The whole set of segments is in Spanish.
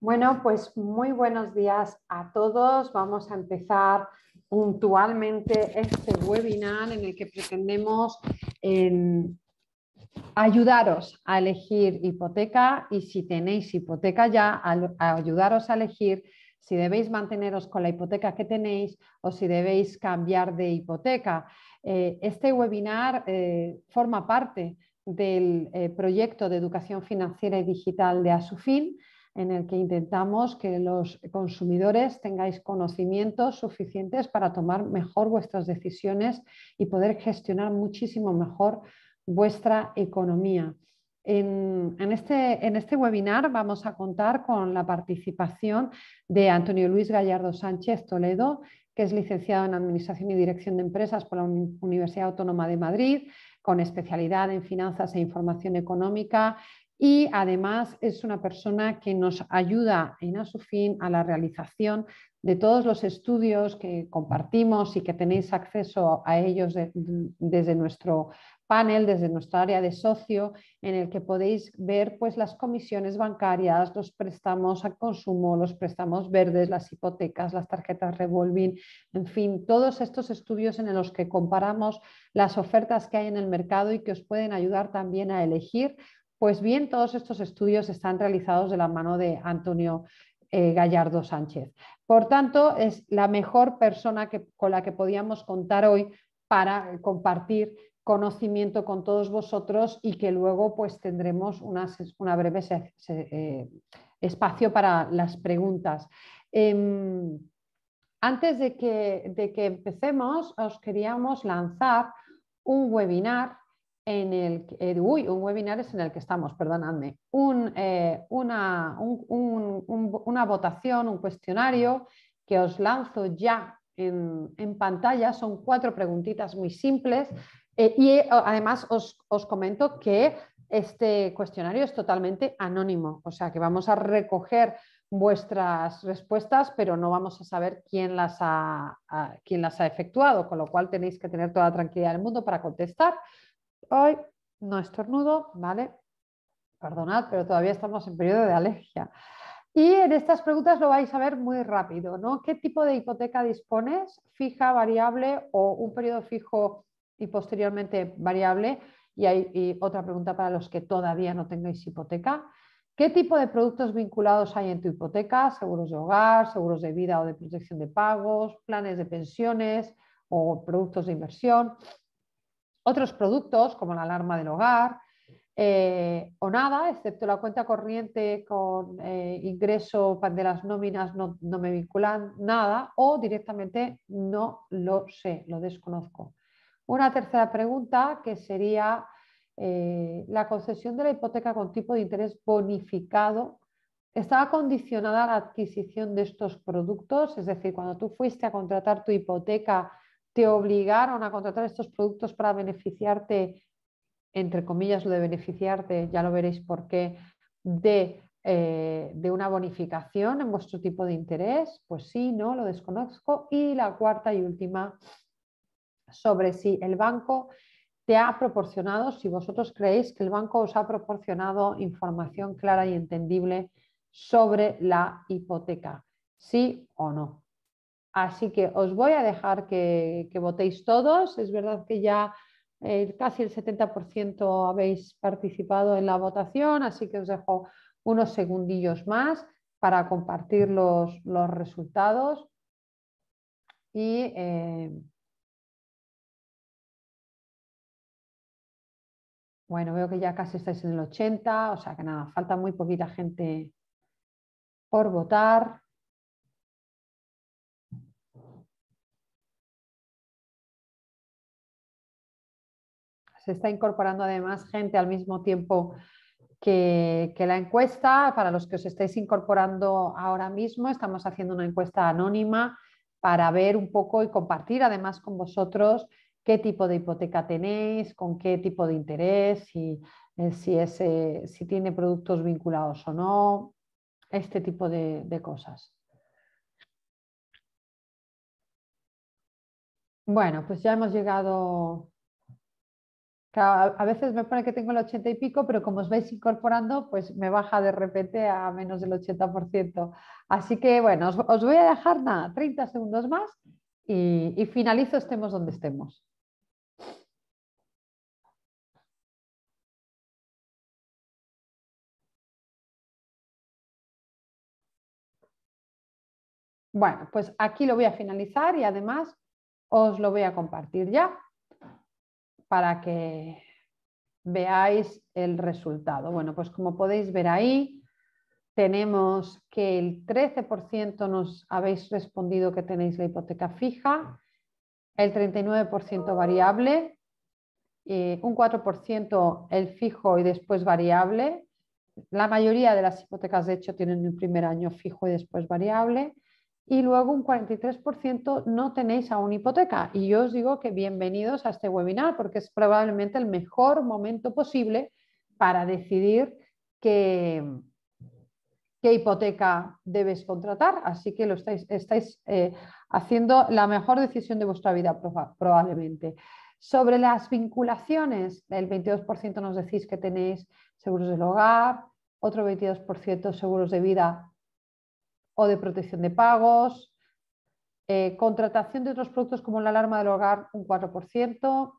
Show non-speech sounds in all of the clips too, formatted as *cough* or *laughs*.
Bueno, pues muy buenos días a todos. Vamos a empezar puntualmente este webinar en el que pretendemos em, ayudaros a elegir hipoteca y si tenéis hipoteca ya, a, ayudaros a elegir si debéis manteneros con la hipoteca que tenéis o si debéis cambiar de hipoteca. Eh, este webinar eh, forma parte del eh, proyecto de educación financiera y digital de ASUFIN en el que intentamos que los consumidores tengáis conocimientos suficientes para tomar mejor vuestras decisiones y poder gestionar muchísimo mejor vuestra economía. En, este, en, este, webinar vamos a contar con la participación de Antonio Luis Gallardo Sánchez Toledo, que es licenciado en Administración y Dirección de Empresas por la Universidad Autónoma de Madrid, con especialidad en Finanzas e Información Económica y además es una persona que nos ayuda en su fin a la realización de todos los estudios que compartimos y que tenéis acceso a ellos desde nuestro panel, desde nuestra área de socio, en el que podéis ver pues, las comisiones bancarias, los préstamos a consumo, los préstamos verdes, las hipotecas, las tarjetas revolving, en fin, todos estos estudios en los que comparamos las ofertas que hay en el mercado y que os pueden ayudar también a elegir pues bien, todos estos estudios están realizados de la mano de Antonio eh, Gallardo Sánchez. Por tanto, es la mejor persona con la que podíamos contar hoy para compartir conocimiento con todos vosotros y que luego pues tendremos una, breve eh, espacio para las preguntas. Em, antes de que, de que empecemos, os queríamos lanzar un webinar en el, eh, uy, un webinar es en el que estamos, perdonadme, eh, una, votación, un cuestionario que os lanzo ya en, pantalla. Son cuatro preguntitas muy simples eh, y además os, comento que este cuestionario es totalmente anónimo, o sea que vamos a recoger vuestras respuestas, pero no vamos a saber quién las ha, quién las ha efectuado, con lo cual tenéis que tener toda la tranquilidad del mundo para contestar. Hoy no estornudo, ¿vale? Perdonad, pero todavía estamos en periodo de alergia. Y en estas preguntas lo vais a ver muy rápido, ¿no? ¿Qué tipo de hipoteca dispones? Fija, variable o un periodo fijo y posteriormente variable. Y hay otra pregunta para los que todavía no tengáis hipoteca. ¿Qué tipo de productos vinculados hay en tu hipoteca? Seguros de hogar, seguros de vida o de protección de pagos, planes de pensiones o productos de inversión otros productos como la alarma del hogar eh, o nada, excepto la cuenta corriente con eh, ingreso de las nóminas no, me vinculan nada o directamente no lo sé, lo desconozco. Una tercera pregunta que sería eh, la concesión de la hipoteca con tipo de interés bonificado. ¿Estaba condicionada a la adquisición de estos productos? Es decir, cuando tú fuiste a contratar tu hipoteca, te obligaron a contratar estos productos para beneficiarte, entre comillas lo de beneficiarte, ya lo veréis por qué, de, eh, de una bonificación en vuestro tipo de interés, pues sí, no, lo desconozco. Y la cuarta y última, sobre si el banco te ha proporcionado, si vosotros creéis que el banco os ha proporcionado información clara y entendible sobre la hipoteca, sí o no. Así que os voy a dejar que, votéis todos. Es verdad que ya eh, casi el 70% habéis participado en la votación, así que os dejo unos segundillos más para compartir los, resultados. Y eh, bueno, veo que ya casi estáis en el 80, o sea que nada, falta muy poquita gente por votar. se está incorporando además gente al mismo tiempo que, la encuesta. Para los que os estáis incorporando ahora mismo, estamos haciendo una encuesta anónima para ver un poco y compartir además con vosotros qué tipo de hipoteca tenéis, con qué tipo de interés, si, eh, eh, si, tiene productos vinculados o no, este tipo de cosas. Bueno, pues ya hemos llegado a veces me pone que tengo el 80 y pico, pero como os vais incorporando, pues me baja de repente a menos del 80%. Así que bueno, os, voy a dejar nada, 30 segundos más y finalizo, estemos donde estemos. Bueno, pues aquí lo voy a finalizar y además os lo voy a compartir ya para que veáis el resultado. Bueno, pues como podéis ver ahí, tenemos que el 13% nos habéis respondido que tenéis la hipoteca fija, el 39% variable, eh, un 4% el fijo y después variable. La mayoría de las hipotecas, de hecho, tienen un primer año fijo y después variable y luego un 43% no tenéis aún hipoteca. Y yo os digo que bienvenidos a este webinar porque es probablemente el mejor momento posible para decidir qué, qué hipoteca debes contratar. Así que lo estáis, estáis eh, haciendo la mejor decisión de vuestra vida probablemente. Sobre las vinculaciones, el 22% nos decís que tenéis seguros del hogar, otro 22% seguros de vida o de protección de pagos, eh, contratación de otros productos como la alarma del hogar un 4%,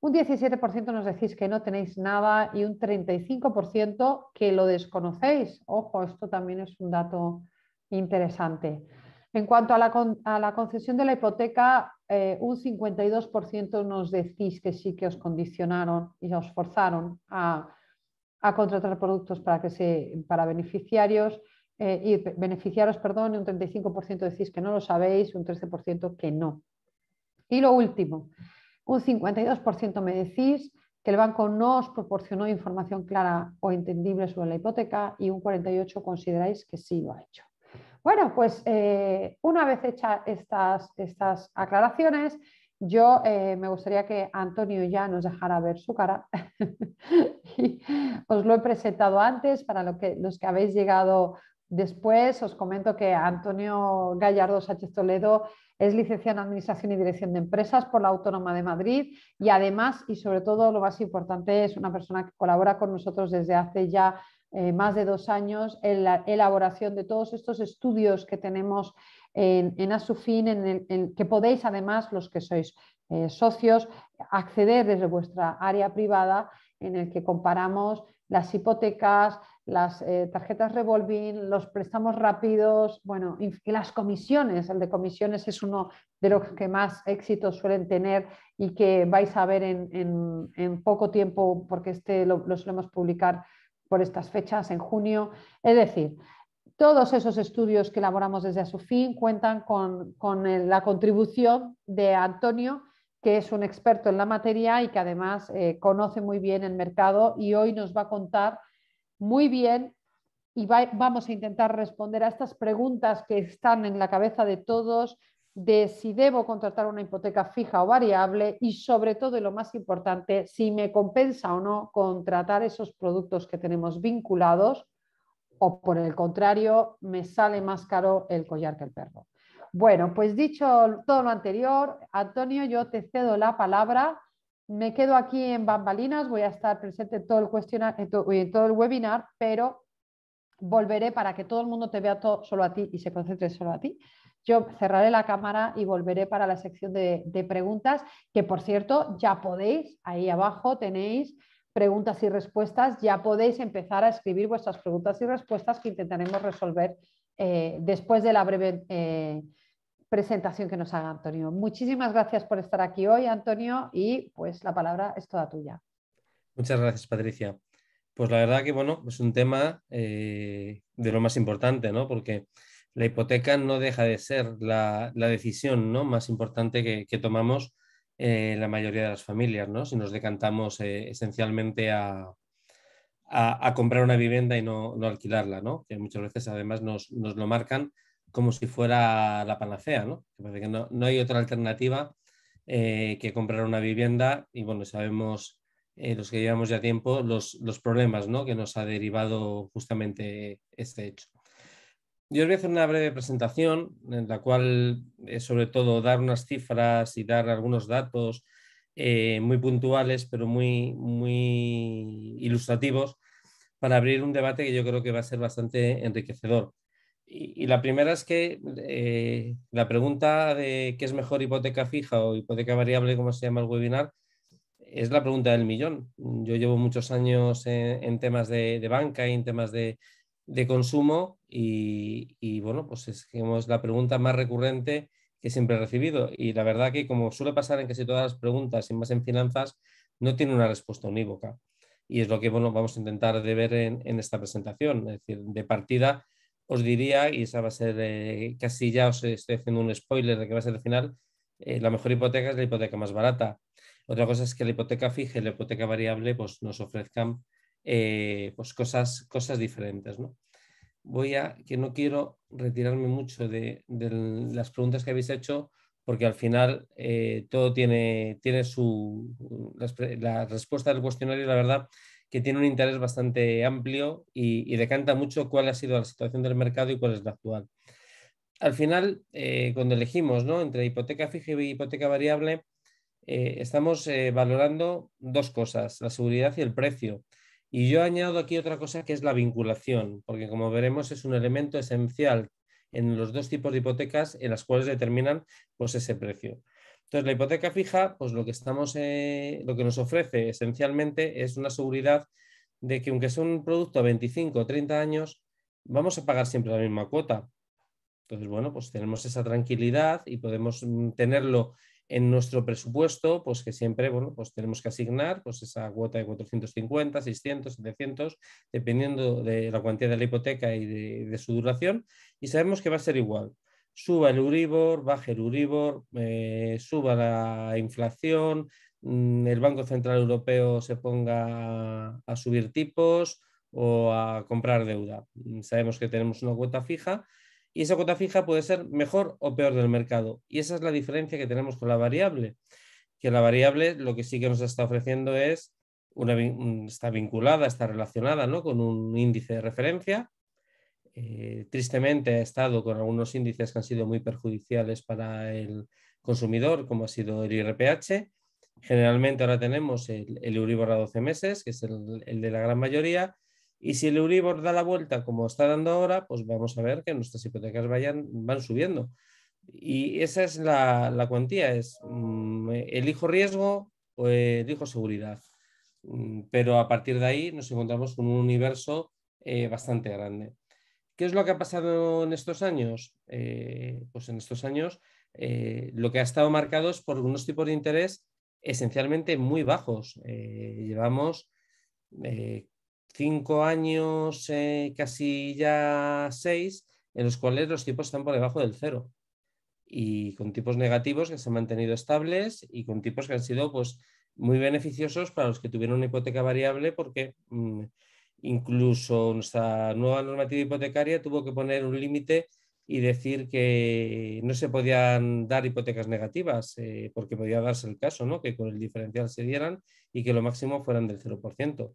un 17% nos decís que no tenéis nada y un 35% que lo desconocéis. Ojo, esto también es un dato interesante. En cuanto a la, concesión de la hipoteca, eh, un 52% nos decís que sí que os condicionaron y os forzaron a, a contratar productos para, que se, para beneficiarios eh, y beneficiaros, perdón, un 35% decís que no lo sabéis, un 13% que no. Y lo último, un 52% me decís que el banco no os proporcionó información clara o entendible sobre la hipoteca y un 48% consideráis que sí lo ha hecho. Bueno, pues eh, una vez hechas estas, estas aclaraciones, yo eh, me gustaría que Antonio ya nos dejara ver su cara. *laughs* os lo he presentado antes para lo que, los que habéis llegado Después os comento que Antonio Gallardo Sánchez Toledo es licenciado en Administración y Dirección de Empresas por la Autónoma de Madrid y además, y sobre todo lo más importante, es una persona que colabora con nosotros desde hace ya eh, más de dos años en la elaboración de todos estos estudios que tenemos en, Asufin, en, el, que podéis además, los que sois eh, socios, acceder desde vuestra área privada en el que comparamos las hipotecas, las eh, tarjetas revolving, los préstamos rápidos, bueno, y, las comisiones. El de comisiones es uno de los que más éxito suelen tener y que vais a ver en, poco tiempo, porque este lo, solemos publicar por estas fechas en junio. Es decir, todos esos estudios que elaboramos desde fin cuentan con, la contribución de Antonio, que es un experto en la materia y que además eh, conoce muy bien el mercado y hoy nos va a contar muy bien y vamos a intentar responder a estas preguntas que están en la cabeza de todos de si debo contratar una hipoteca fija o variable y sobre todo y lo más importante, si me compensa o no contratar esos productos que tenemos vinculados o por el contrario, me sale más caro el collar que el perro. Bueno, pues dicho todo lo anterior, Antonio, yo te cedo la palabra me quedo aquí en bambalinas, voy a estar presente todo el cuestionario, en todo el webinar, pero volveré para que todo el mundo te vea solo a ti y se concentre solo a ti. Yo cerraré la cámara y volveré para la sección de, preguntas, que por cierto ya podéis, ahí abajo tenéis preguntas y respuestas, ya podéis empezar a escribir vuestras preguntas y respuestas que intentaremos resolver eh, después de la breve eh, presentación que nos haga Antonio. Muchísimas gracias por estar aquí hoy, Antonio, y pues la palabra es toda tuya. Muchas gracias, Patricia. Pues la verdad que, bueno, es un tema eh, de lo más importante, ¿no? Porque la hipoteca no deja de ser la, decisión ¿no? más importante que, tomamos eh, la mayoría de las familias, ¿no? Si nos decantamos eh, esencialmente a, comprar una vivienda y no, alquilarla, ¿no? Que muchas veces además nos, nos lo marcan como si fuera la panacea, ¿no? Parece que no, hay otra alternativa eh, que comprar una vivienda y bueno, sabemos eh, los que llevamos ya tiempo los, los problemas ¿no? que nos ha derivado justamente este hecho. Yo os voy a hacer una breve presentación en la cual, sobre todo, dar unas cifras y dar algunos datos eh, muy puntuales, pero muy, muy ilustrativos, para abrir un debate que yo creo que va a ser bastante enriquecedor. Y, la primera es que eh, la pregunta de qué es mejor hipoteca fija o hipoteca variable, como se llama el webinar, es la pregunta del millón. Yo llevo muchos años en, temas de, banca y en temas de, consumo y, bueno, pues es, la pregunta más recurrente que siempre he recibido. Y la verdad que como suele pasar en casi todas las preguntas y más en finanzas, no tiene una respuesta unívoca. Y es lo que bueno, vamos a intentar de ver en, en esta presentación. Es decir, de partida os diría, y esa va a ser eh, casi ya os estoy haciendo un spoiler de que va a ser el final, eh, la mejor hipoteca es la hipoteca más barata. Otra cosa es que la hipoteca fija y la hipoteca variable pues, nos ofrezcan eh, pues, cosas, cosas diferentes. ¿no? Voy a, que no quiero retirarme mucho de, las preguntas que habéis hecho, porque al final todo tiene, tiene su... la respuesta del cuestionario, la verdad, que tiene un interés bastante amplio y, decanta mucho cuál ha sido la situación del mercado y cuál es la actual. Al final, eh, cuando elegimos ¿no? entre hipoteca fija y hipoteca variable, eh, estamos eh, valorando dos cosas, la seguridad y el precio. Y yo añado aquí otra cosa que es la vinculación, porque como veremos es un elemento esencial en los dos tipos de hipotecas en las cuales determinan pues, ese precio. Entonces, la hipoteca fija, pues lo que, estamos, eh, lo que nos ofrece esencialmente es una seguridad de que aunque sea un producto a 25 o 30 años, vamos a pagar siempre la misma cuota. Entonces, bueno, pues tenemos esa tranquilidad y podemos mm, tenerlo en nuestro presupuesto, pues que siempre, bueno, pues tenemos que asignar pues esa cuota de 450, 600, 700, dependiendo de la cuantía de la hipoteca y de su duración, y sabemos que va a ser igual suba el Uribor, baje el Uribor, eh, suba la inflación, mm, el Banco Central Europeo se ponga a, subir tipos o a comprar deuda. Mm, sabemos que tenemos una cuota fija y esa cuota fija puede ser mejor o peor del mercado. Y esa es la diferencia que tenemos con la variable, que la variable lo que sí que nos está ofreciendo es, una, mm, está vinculada, está relacionada ¿no? con un índice de referencia eh, tristemente ha estado con algunos índices que han sido muy perjudiciales para el consumidor, como ha sido el IRPH. Generalmente ahora tenemos el, Euribor a 12 meses, que es el, de la gran mayoría, y si el Euribor da la vuelta como está dando ahora, pues vamos a ver que nuestras hipotecas van subiendo. Y esa es la, cuantía, es el mm, elijo riesgo o elijo seguridad. Mm, pero a partir de ahí nos encontramos con un universo eh, bastante grande. ¿Qué es lo que ha pasado en estos años? Eh, pues en estos años eh, lo que ha estado marcado es por unos tipos de interés esencialmente muy bajos. Eh, llevamos cinco años, casi ya seis, en los cuales los tipos están por debajo del cero y con tipos negativos que se han mantenido estables y con tipos que han sido pues, muy beneficiosos para los que tuvieron una hipoteca variable porque... Mm, Incluso nuestra nueva normativa hipotecaria tuvo que poner un límite y decir que no se podían dar hipotecas negativas, eh, porque podía darse el caso, ¿no? que con el diferencial se dieran y que lo máximo fueran del 0%.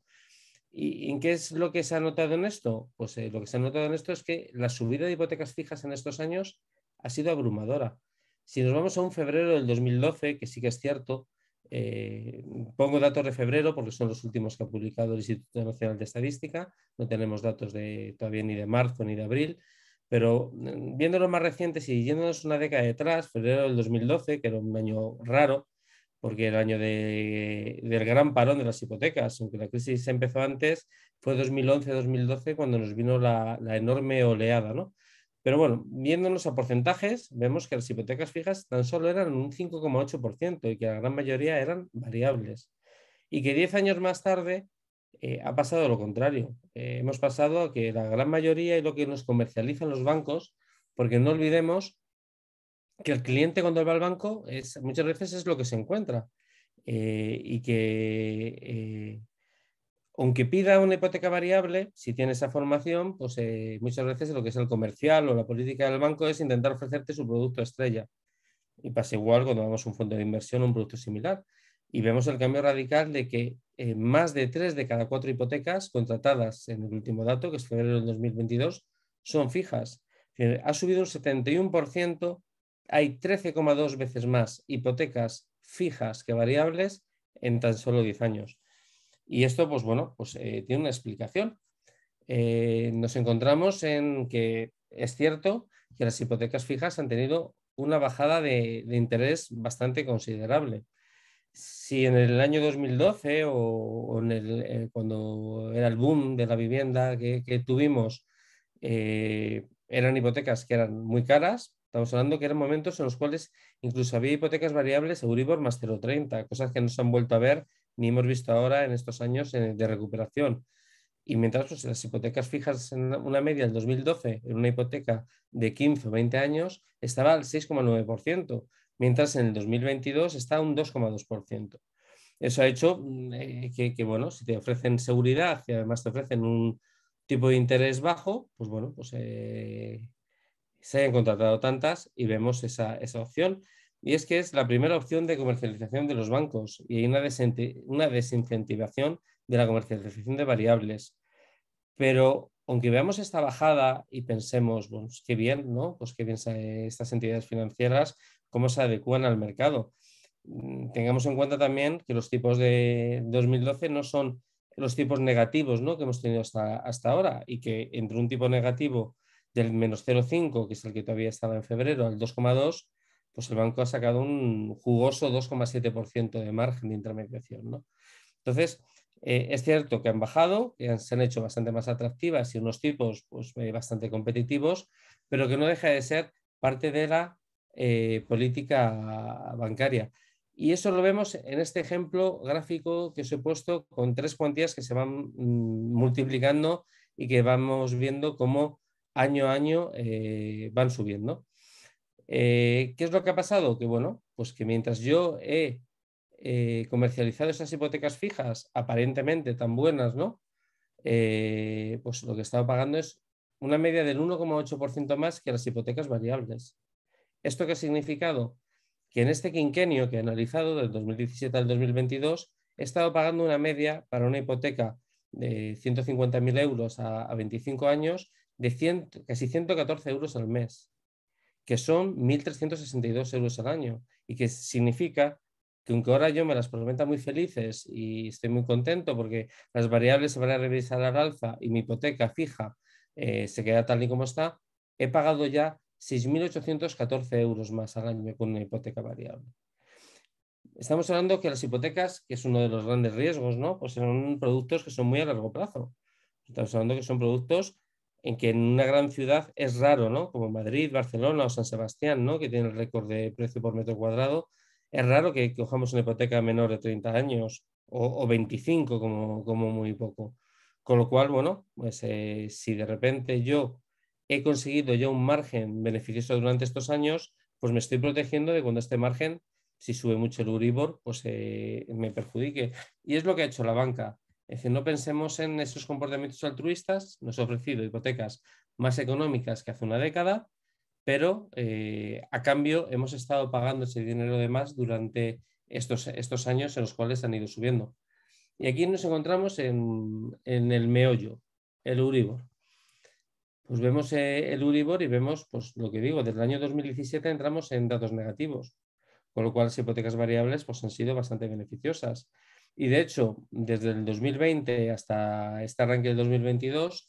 ¿Y en qué es lo que se ha notado en esto? Pues eh, lo que se ha notado en esto es que la subida de hipotecas fijas en estos años ha sido abrumadora. Si nos vamos a un febrero del 2012, que sí que es cierto, eh, pongo datos de febrero porque son los últimos que ha publicado el Instituto Nacional de Estadística. No tenemos datos de, todavía ni de marzo ni de abril, pero mm, viéndolo más recientes y yéndonos una década detrás, febrero del 2012, que era un año raro, porque era el año del gran parón de las hipotecas, aunque la crisis empezó antes, fue 2011-2012 cuando nos vino la, la enorme oleada, ¿no? Pero bueno, viéndonos a porcentajes, vemos que las hipotecas fijas tan solo eran un 5,8% y que la gran mayoría eran variables. Y que 10 años más tarde eh, ha pasado lo contrario. Eh, hemos pasado a que la gran mayoría y lo que nos comercializan los bancos, porque no olvidemos que el cliente cuando va al banco es, muchas veces es lo que se encuentra. Eh, y que aunque pida una hipoteca variable, si tiene esa formación, pues eh, muchas veces lo que es el comercial o la política del banco es intentar ofrecerte su producto estrella. Y pasa igual cuando vamos un fondo de inversión o un producto similar. Y vemos el cambio radical de que eh, más de tres de cada cuatro hipotecas contratadas en el último dato, que es febrero del 2022, son fijas. Ha subido un 71%, hay 13,2 veces más hipotecas fijas que variables en tan solo 10 años. Y esto, pues bueno, pues eh, tiene una explicación. Eh, nos encontramos en que es cierto que las hipotecas fijas han tenido una bajada de, interés bastante considerable. Si en el año 2012 o, eh, cuando era el boom de la vivienda que, tuvimos, eran hipotecas que eran muy caras, Estamos hablando que eran momentos en los cuales incluso había hipotecas variables Euribor más 0,30, cosas que no se han vuelto a ver ni hemos visto ahora en estos años eh, de recuperación. Y mientras pues, las hipotecas fijas en una media del 2012, en una hipoteca de 15 o 20 años, estaba al 6,9%, mientras en el 2022 está un 2,2%. Eso ha hecho mm, eh, que, bueno, si te ofrecen seguridad y además te ofrecen un tipo de interés bajo, pues bueno, pues eh, se hayan contratado tantas y vemos esa, esa opción y es que es la primera opción de comercialización de los bancos y hay una, desincentivación de la comercialización de variables. Pero aunque veamos esta bajada y pensemos, pues qué bien, ¿no? Pues qué bien estas entidades financieras, cómo se adecúan al mercado. Mm, tengamos en cuenta también que los tipos de 2012 no son los tipos negativos ¿no? que hemos tenido hasta, hasta ahora y que entre un tipo negativo del menos 0,5, que es el que todavía estaba en febrero, al 2,2, pues el banco ha sacado un jugoso 2,7% de margen de intermediación. Entonces, eh, es cierto que han bajado, que se han hecho bastante más atractivas y unos tipos pues, eh, bastante competitivos, pero que no deja de ser parte de la eh, política bancaria. Y eso lo vemos en este ejemplo gráfico que os he puesto con tres cuantías que se van mm, multiplicando y que vamos viendo cómo año a año van subiendo. Eh, ¿Qué es lo que ha pasado? Que bueno, pues que mientras yo he eh, comercializado esas hipotecas fijas, aparentemente tan buenas, ¿no? Eh, pues lo que he estado pagando es una media del 1,8% más que las hipotecas variables. ¿Esto qué ha significado? Que en este quinquenio que he analizado, del 2017 al 2022, he estado pagando una media para una hipoteca de 150.000 euros a, 25 años de casi 114 euros al mes que son 1.362 euros al año y que significa que aunque ahora yo me las prometa muy felices y estoy muy contento porque las variables se van a revisar al alza y mi hipoteca fija eh, se queda tal y como está, he pagado ya 6.814 euros más al año con una hipoteca variable. Estamos hablando que las hipotecas, que es uno de los grandes riesgos, ¿no? Pues son productos que son muy a largo plazo. Estamos hablando que son productos en que en una gran ciudad es raro, ¿no? Como Madrid, Barcelona o San Sebastián, Que tiene el récord de precio por metro cuadrado. Es raro que cojamos una hipoteca menor de 30 años o, 25 como, muy poco. Con lo cual, bueno, pues eh, si de repente yo he conseguido ya un margen beneficioso durante estos años, pues me estoy protegiendo de cuando este margen, si sube mucho el Uribor, pues eh, me perjudique. Y es lo que ha hecho la banca. Es decir, no pensemos en esos comportamientos altruistas, nos ha ofrecido hipotecas más económicas que hace una década, pero eh, a cambio hemos estado pagando ese dinero de más durante estos, años en los cuales han ido subiendo. Y aquí nos encontramos en, el meollo, el Uribor. Pues vemos eh, el Uribor y vemos, pues, lo que digo, desde el año 2017 entramos en datos negativos, con lo cual las hipotecas variables pues, han sido bastante beneficiosas. Y de hecho, desde el 2020 hasta este arranque del 2022,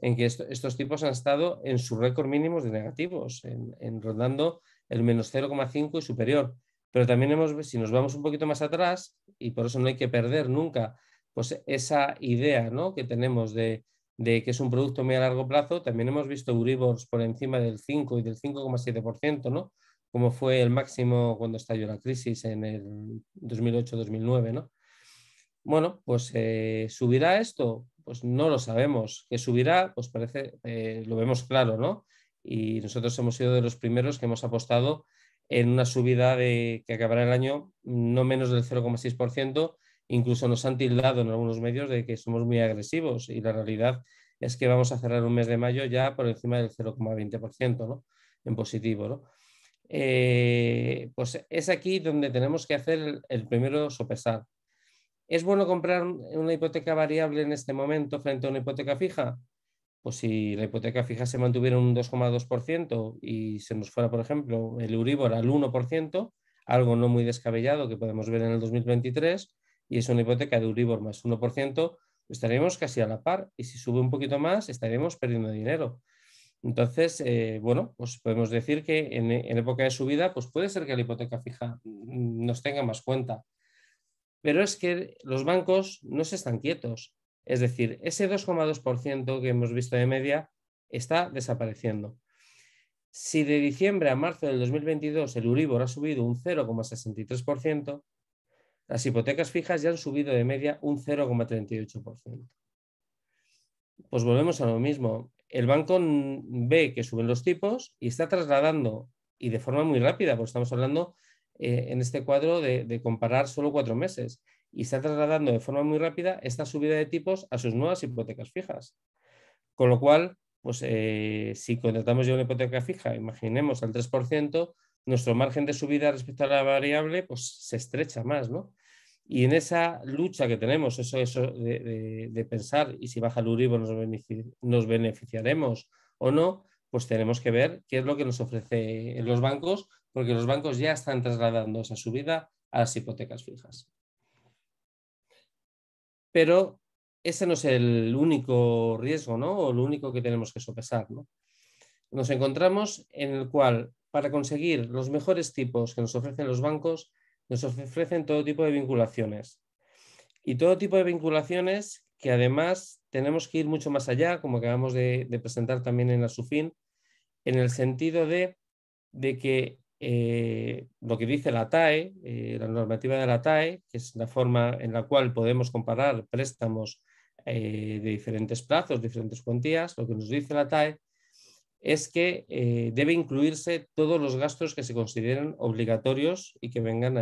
en que estos tipos han estado en su récord mínimo de negativos, en, rondando el menos 0,5 y superior. Pero también hemos, si nos vamos un poquito más atrás, y por eso no hay que perder nunca pues esa idea ¿no? que tenemos de, que es un producto muy a largo plazo, también hemos visto Uribors por encima del 5 y del 5,7%, ¿no? como fue el máximo cuando estalló la crisis en el 2008-2009. ¿no? Bueno, pues eh, ¿subirá esto? Pues no lo sabemos. Que subirá, pues parece, eh, lo vemos claro, ¿no? Y nosotros hemos sido de los primeros que hemos apostado en una subida de, que acabará el año no menos del 0,6%. Incluso nos han tildado en algunos medios de que somos muy agresivos y la realidad es que vamos a cerrar un mes de mayo ya por encima del 0,20% ¿no? en positivo. ¿no? Eh, pues es aquí donde tenemos que hacer el primero sopesar. ¿Es bueno comprar una hipoteca variable en este momento frente a una hipoteca fija? Pues si la hipoteca fija se mantuviera un 2,2% y se nos fuera, por ejemplo, el Euribor al 1%, algo no muy descabellado que podemos ver en el 2023, y es una hipoteca de Euribor más 1%, estaríamos casi a la par y si sube un poquito más estaremos perdiendo dinero. Entonces, eh, bueno, pues podemos decir que en, en, época de subida, pues puede ser que la hipoteca fija mm, nos tenga más cuenta. Pero es que los bancos no se están quietos. Es decir, ese 2,2% que hemos visto de media está desapareciendo. Si de diciembre a marzo del 2022 el Uribor ha subido un 0,63%, las hipotecas fijas ya han subido de media un 0,38%. Pues volvemos a lo mismo. El banco ve que suben los tipos y está trasladando, y de forma muy rápida, porque estamos hablando eh, en este cuadro de, comparar solo cuatro meses y está trasladando de forma muy rápida esta subida de tipos a sus nuevas hipotecas fijas. Con lo cual, pues, eh, si contratamos ya una hipoteca fija, imaginemos al 3%, nuestro margen de subida respecto a la variable pues, se estrecha más. ¿no? Y en esa lucha que tenemos, eso, eso de, pensar y si baja el URIBO nos, nos beneficiaremos o no, pues tenemos que ver qué es lo que nos ofrecen los bancos porque los bancos ya están trasladando esa subida a las hipotecas fijas. Pero ese no es el único riesgo, ¿no? O lo único que tenemos que sopesar, ¿no? Nos encontramos en el cual, para conseguir los mejores tipos que nos ofrecen los bancos, nos ofrecen todo tipo de vinculaciones. Y todo tipo de vinculaciones que además tenemos que ir mucho más allá, como acabamos de, presentar también en la SUFIN, en el sentido de, de que eh, lo que dice la TAE, eh, la normativa de la TAE, que es la forma en la cual podemos comparar préstamos eh, de diferentes plazos, diferentes cuantías, lo que nos dice la TAE es que debe incluirse todos los gastos que se consideren obligatorios y que vengan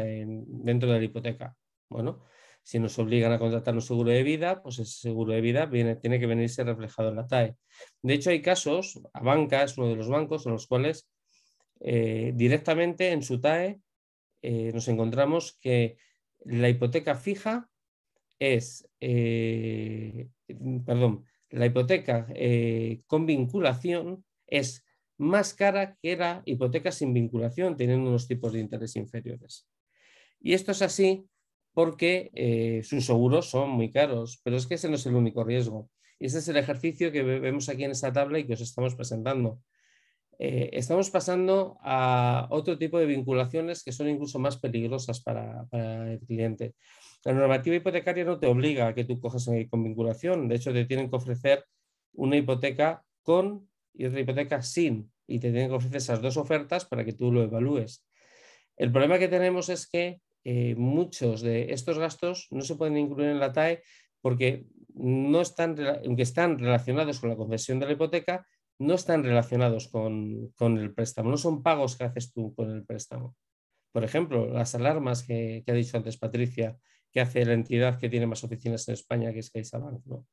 dentro de la hipoteca. Bueno, si nos obligan a contratar un seguro de vida, pues ese seguro de vida tiene que venirse reflejado en la TAE. De hecho, hay casos, banca es uno de los bancos en los cuales eh, directamente en su TAE eh, nos encontramos que la hipoteca fija es, eh, perdón, la hipoteca con vinculación es más cara que la hipoteca sin vinculación, teniendo unos tipos de interés inferiores. Y esto es así porque sus seguros son muy caros, pero es que ese no es el único riesgo. Y ese es el ejercicio que vemos aquí en esta tabla y que os estamos presentando. Eh, estamos pasando a otro tipo de vinculaciones que son incluso más peligrosas para, el cliente. La normativa hipotecaria no te obliga a que tú cojas con vinculación, de hecho te tienen que ofrecer una hipoteca con y otra hipoteca sin, y te tienen que ofrecer esas dos ofertas para que tú lo evalúes. El problema que tenemos es que eh, muchos de estos gastos no se pueden incluir en la TAE porque no están, aunque están relacionados con la concesión de la hipoteca, no están relacionados con, el préstamo, no son pagos que haces tú con el préstamo. Por ejemplo, las alarmas que, ha dicho antes Patricia, que hace la entidad que tiene más oficinas en España, que es CaixaBank, ¿no?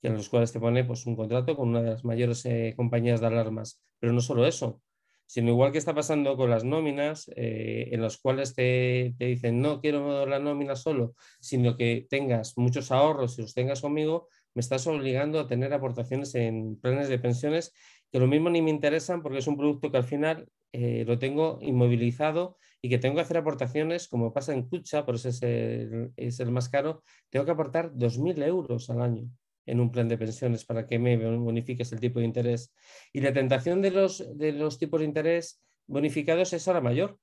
que en los cuales te pone pues, un contrato con una de las mayores eh, compañías de alarmas. Pero no solo eso, sino igual que está pasando con las nóminas, eh, en las cuales te, te, dicen, no quiero la nómina solo, sino que tengas muchos ahorros y los tengas conmigo, me estás obligando a tener aportaciones en planes de pensiones que lo mismo ni me interesan porque es un producto que al final eh, lo tengo inmovilizado y que tengo que hacer aportaciones, como pasa en Cucha, por eso es el, más caro, tengo que aportar 2.000 euros al año en un plan de pensiones para que me bonifiques el tipo de interés. Y la tentación de los, de tipos de interés bonificados es ahora mayor,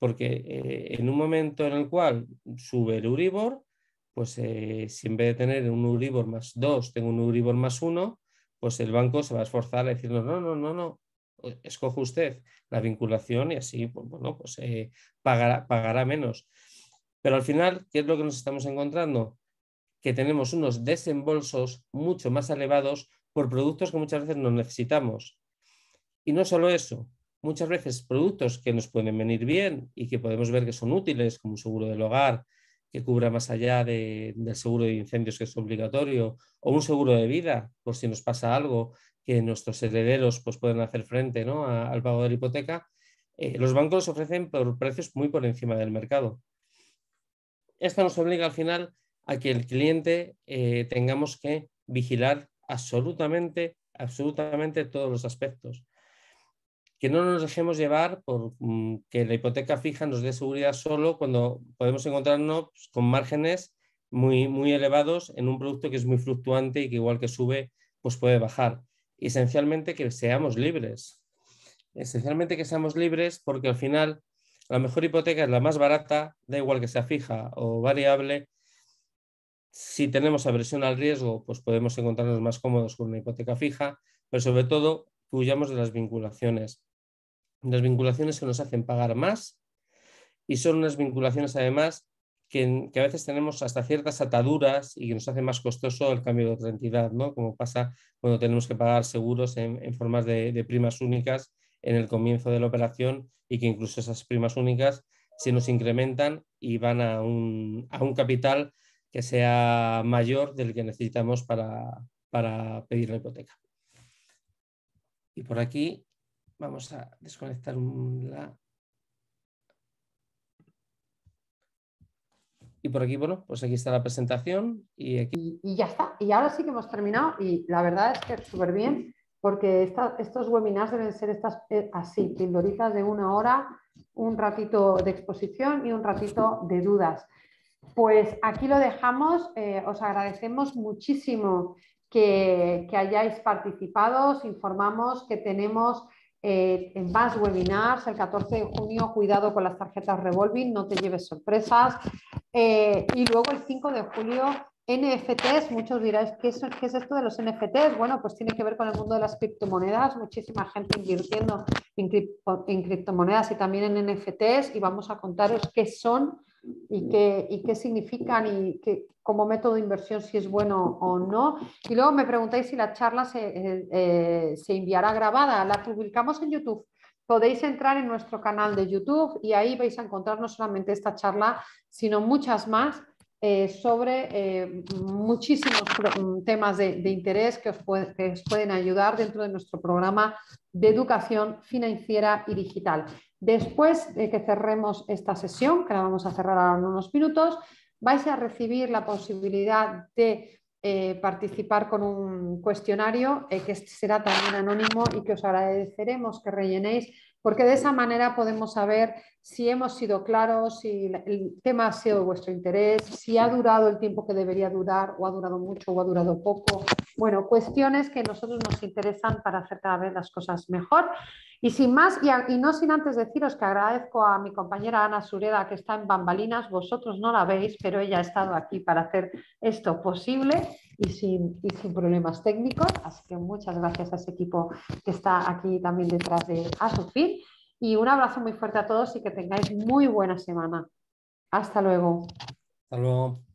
porque eh, en un momento en el cual sube el Uribor, pues eh, si en vez de tener un Uribor más dos, tengo un Uribor más uno pues el banco se va a esforzar a decir, no, no, no, no, no, eh, escoge usted la vinculación y así, pues, pues, eh, pagará, pagará menos. Pero al final, ¿qué es lo que nos estamos encontrando? Que tenemos unos desembolsos mucho más elevados por productos que muchas veces no necesitamos. Y no solo eso, muchas veces productos que nos pueden venir bien y que podemos ver que son útiles, como un seguro del hogar, que cubra más allá del seguro de incendios que es obligatorio, o un seguro de vida, por si nos pasa algo, que nuestros herederos pues, pueden hacer frente ¿no? al pago de la hipoteca, eh, los bancos ofrecen por precios muy por encima del mercado. Esto nos obliga al final a que el cliente eh, tengamos que vigilar absolutamente, absolutamente todos los aspectos que no nos dejemos llevar por mm, que la hipoteca fija nos dé seguridad solo cuando podemos encontrarnos pues, con márgenes muy, muy elevados en un producto que es muy fluctuante y que igual que sube, pues puede bajar. Esencialmente que seamos libres. Esencialmente que seamos libres porque al final la mejor hipoteca es la más barata, da igual que sea fija o variable. Si tenemos aversión al riesgo, pues podemos encontrarnos más cómodos con una hipoteca fija, pero sobre todo huyamos de las vinculaciones. Las vinculaciones que nos hacen pagar más y son unas vinculaciones además que, a veces tenemos hasta ciertas ataduras y que nos hace más costoso el cambio de otra entidad, ¿no? como pasa cuando tenemos que pagar seguros en, formas de, primas únicas en el comienzo de la operación y que incluso esas primas únicas se nos incrementan y van a un, capital que sea mayor del que necesitamos para, para pedir la hipoteca. Y por aquí Vamos a desconectar la... Y por aquí, bueno, pues aquí está la presentación y aquí... Y, ya está. Y ahora sí que hemos terminado y la verdad es que súper bien porque estos webinars deben ser estas eh, así, pildoritas de una hora, un ratito de exposición y un ratito de dudas. Pues aquí lo dejamos. Eh, os agradecemos muchísimo que, que hayáis participado. Os informamos que tenemos eh, en más webinars el 14 de junio, cuidado con las tarjetas revolving, no te lleves sorpresas. Eh, y luego el 5 de julio, NFTs, muchos diráis, ¿qué es, ¿qué es esto de los NFTs? Bueno, pues tiene que ver con el mundo de las criptomonedas, muchísima gente invirtiendo en, en criptomonedas y también en NFTs y vamos a contaros qué son y qué, significan y qué, como método de inversión si es bueno o no. Y luego me preguntáis si la charla eh, se, enviará grabada. La publicamos en YouTube. Podéis entrar en nuestro canal de YouTube y ahí vais a encontrar no solamente esta charla, sino muchas más eh, sobre eh, muchísimos mm, temas de, interés que os pueden ayudar dentro de nuestro programa de educación financiera y digital. Después de que cerremos esta sesión, que la vamos a cerrar ahora en unos minutos, vais a recibir la posibilidad de eh, participar con un cuestionario eh, que será también anónimo y que os agradeceremos que rellenéis porque de esa manera podemos saber si hemos sido claros, si el tema ha sido de vuestro interés, si ha durado el tiempo que debería durar, o ha durado mucho, o ha durado poco. Bueno, cuestiones que a nosotros nos interesan para hacer cada vez las cosas mejor. Y sin más, y, no sin antes deciros que agradezco a mi compañera Ana Sureda, que está en bambalinas, vosotros no la veis, pero ella ha estado aquí para hacer esto posible y sin, problemas técnicos. Así que muchas gracias a ese equipo que está aquí también detrás de fin Y un abrazo muy fuerte a todos y que tengáis muy buena semana. Hasta luego. Hasta luego.